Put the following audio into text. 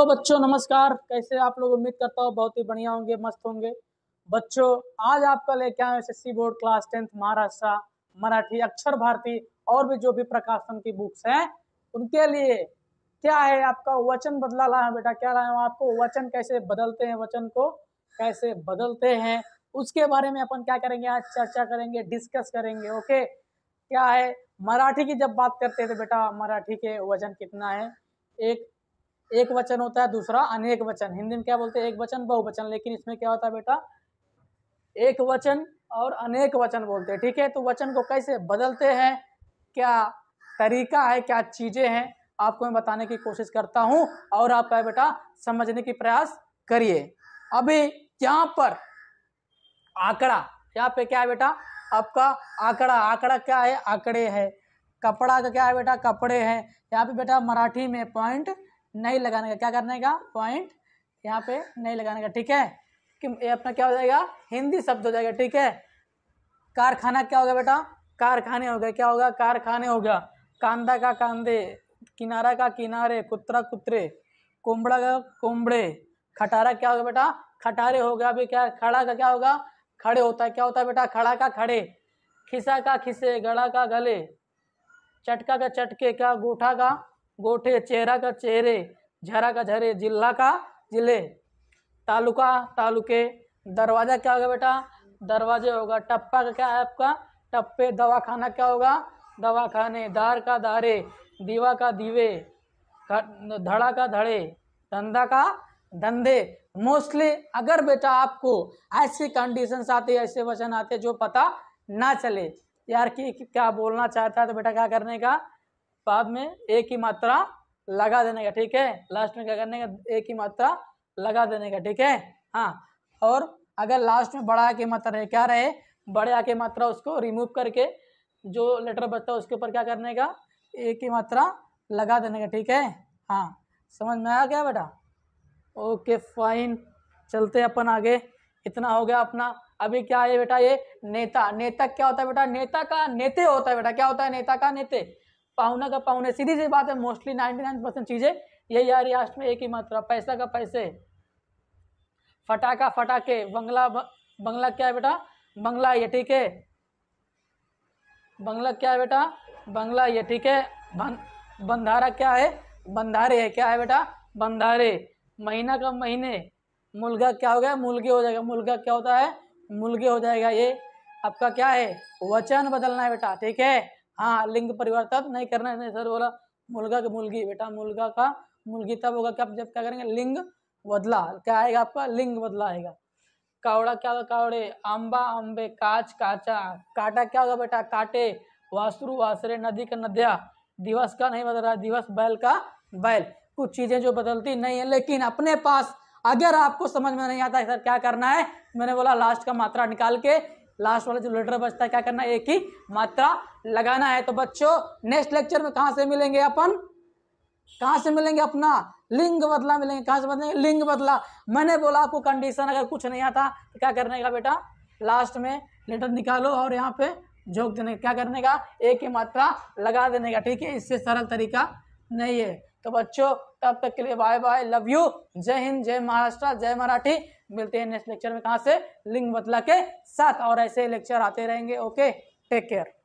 तो बच्चों नमस्कार कैसे आप लोग उम्मीद करता हूँ बहुत ही बढ़िया होंगे मस्त होंगे बच्चों आज आपका लेके आए S board class tenth Maharashtra Marathi Akshar Bharati और भी जो भी प्रकाशन की बुक्स हैं उनके लिए क्या है आपका वचन बदला ला है बेटा क्या लाया आपको वचन कैसे बदलते हैं वचन को कैसे बदलते हैं उसके बारे में अपन क्या करेंगे आज चर्चा करेंगे डिस्कस करेंगे ओके क्या है मराठी की जब बात करते थे बेटा मराठी के वजन कितना है एक एक वचन होता है दूसरा अनेक वचन हिंदी में क्या बोलते हैं एक वचन बहुवचन लेकिन इसमें क्या होता है बेटा एक वचन और अनेक वचन बोलते हैं ठीक है तो वचन को कैसे बदलते हैं क्या तरीका है क्या चीज़ें हैं आपको मैं बताने की कोशिश करता हूं और आप क्या बेटा समझने की प्रयास करिए अभी यहां पर आंकड़ा यहाँ पे क्या है बेटा आपका आंकड़ा आंकड़ा क्या है आंकड़े है कपड़ा का क्या है बेटा कपड़े हैं यहाँ पे बेटा मराठी में पॉइंट नहीं लगाने का क्या करने का पॉइंट यहाँ पे नहीं लगाने का ठीक है कि ये अपना क्या हो जाएगा हिंदी शब्द हो जाएगा ठीक है कारखाना क्या होगा बेटा कारखाने हो गए क्या होगा कारखाने हो गया कांदा का कांदे किनारा का किनारे कुत्रा कुत्रे कोमड़ा का कोमड़े खटारा क्या होगा बेटा खटारे हो गया अभी क्या खड़ा का क्या होगा खड़े होता है क्या होता है बेटा खड़ा का खड़े खिसा का खिसे गड़ा का गले चटका का चटके क्या गोठा का गोठे चेहरा का चेहरे झरा का झरे जिला का जिले तालुका तालुके दरवाज़ा क्या होगा बेटा दरवाजे होगा टप्पा का क्या है आपका टप्पे दवाखाना क्या होगा दवा खाने दार का दारे दीवा का दीवे धड़ा का धड़े धंधा का धंधे मोस्टली अगर बेटा आपको ऐसी कंडीशन आते ऐसे वचन आते जो पता ना चले यार कि क्या बोलना चाहता है तो बेटा क्या करने का बाद में एक ही मात्रा लगा देने का ठीक है लास्ट में क्या करने का एक ही मात्रा लगा देने का ठीक है हाँ और अगर लास्ट में बड़ा के मात्रा रहे क्या रहे बड़े आके मात्रा उसको रिमूव करके जो लेटर बचता है उसके ऊपर क्या करने का एक ही मात्रा लगा देने का ठीक है हाँ समझ में आया क्या बेटा ओके फाइन चलते अपन आगे इतना हो गया अपना अभी क्या है बेटा ये नेता नेता क्या होता है बेटा नेता का नेते होता है बेटा क्या होता है नेता का नेते पाउना का पाउना सीधी सी बात है मोस्टली नाइन्टी नाइन परसेंट चीज़ें यही रही राष्ट्र में एक ही मात्रा पैसा का पैसे फटाका फटाके बंगला बंगला क्या है बेटा बंगला ये ठीक है बंगला क्या है बेटा बंगला ये ठीक है बंधारा क्या है बंधारे है क्या है बेटा बंधारे महीना का महीने मुलगा क्या हो गया मुलगे हो जाएगा मुलगा क्या होता है मुलगे हो जाएगा ये आपका क्या है वचन बदलना है बेटा ठीक है हाँ लिंग परिवर्तन तो नहीं करना नहीं सर बोला मुलगा के मुलगी बेटा मुलगा का मुलगी तब होगा क्या जब क्या करेंगे लिंग बदला क्या आएगा आपका लिंग बदला आएगा कावड़ा क्या होगा कावड़े अम्बा अम्बे काच काचा काटा क्या होगा बेटा काटे वासरू वासरे नदी का नद्या दिवस का नहीं बदल रहा दिवस बैल का बैल कुछ चीज़ें जो बदलती नहीं है लेकिन अपने पास अगर आपको समझ में नहीं आता है सर क्या करना है मैंने बोला लास्ट का मात्रा निकाल के लास्ट वाला जो लेटर बचता है क्या करना है एक ही मात्रा लगाना है तो बच्चों नेक्स्ट लेक्चर में कहाँ से मिलेंगे अपन कहाँ से मिलेंगे अपना लिंग बदला मिलेंगे कहां से बदलेंगे लिंग बदला मैंने बोला आपको कंडीशन अगर कुछ नहीं आता तो क्या करने का बेटा लास्ट में लेटर निकालो और यहाँ पे झोंक देने क्या करने का एक ही मात्रा लगा देने का ठीक है इससे सरल तरीका नहीं है तो बच्चों तब तक के लिए बाय बाय लव यू जय हिंद जय महाराष्ट्र जय मराठी मिलते हैं नेक्स्ट लेक्चर में कहाँ से लिंग बदला के साथ और ऐसे लेक्चर आते रहेंगे ओके टेक केयर